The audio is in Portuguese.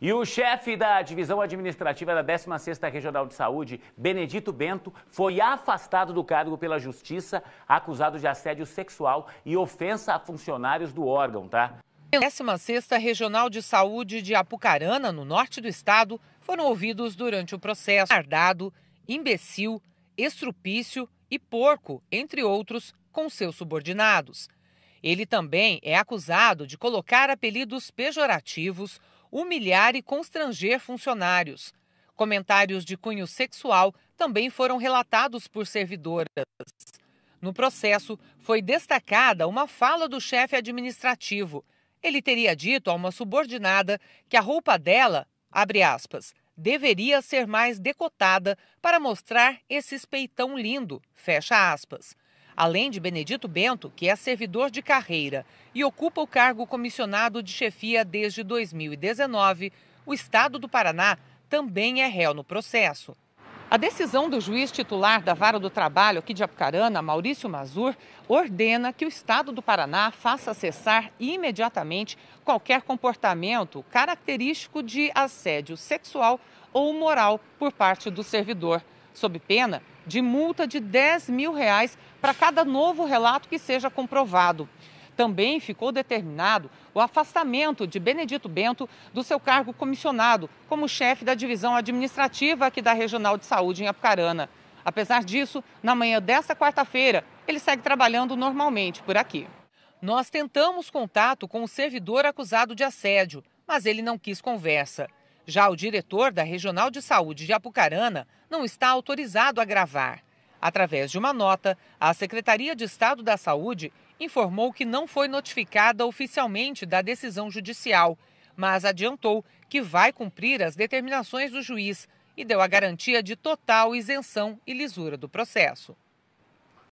E o chefe da divisão administrativa da 16ª Regional de Saúde, Benedito Bento, foi afastado do cargo pela justiça, acusado de assédio sexual e ofensa a funcionários do órgão, tá? A 16ª Regional de Saúde de Apucarana, no norte do estado, foram ouvidos durante o processo tardado, imbecil, estrupício e porco, entre outros, com seus subordinados. Ele também é acusado de colocar apelidos pejorativos humilhar e constranger funcionários. Comentários de cunho sexual também foram relatados por servidoras. No processo, foi destacada uma fala do chefe administrativo. Ele teria dito a uma subordinada que a roupa dela, abre aspas, deveria ser mais decotada para mostrar esse peitão lindo, fecha aspas. Além de Benedito Bento, que é servidor de carreira e ocupa o cargo comissionado de chefia desde 2019, o Estado do Paraná também é réu no processo. A decisão do juiz titular da Vara do Trabalho aqui de Apucarana, Maurício Mazur, ordena que o Estado do Paraná faça cessar imediatamente qualquer comportamento característico de assédio sexual ou moral por parte do servidor sob pena de multa de 10 mil reais para cada novo relato que seja comprovado. Também ficou determinado o afastamento de Benedito Bento do seu cargo comissionado como chefe da divisão administrativa aqui da Regional de Saúde em Apucarana. Apesar disso, na manhã desta quarta-feira, ele segue trabalhando normalmente por aqui. Nós tentamos contato com o servidor acusado de assédio, mas ele não quis conversa. Já o diretor da Regional de Saúde de Apucarana não está autorizado a gravar. Através de uma nota, a Secretaria de Estado da Saúde informou que não foi notificada oficialmente da decisão judicial, mas adiantou que vai cumprir as determinações do juiz e deu a garantia de total isenção e lisura do processo.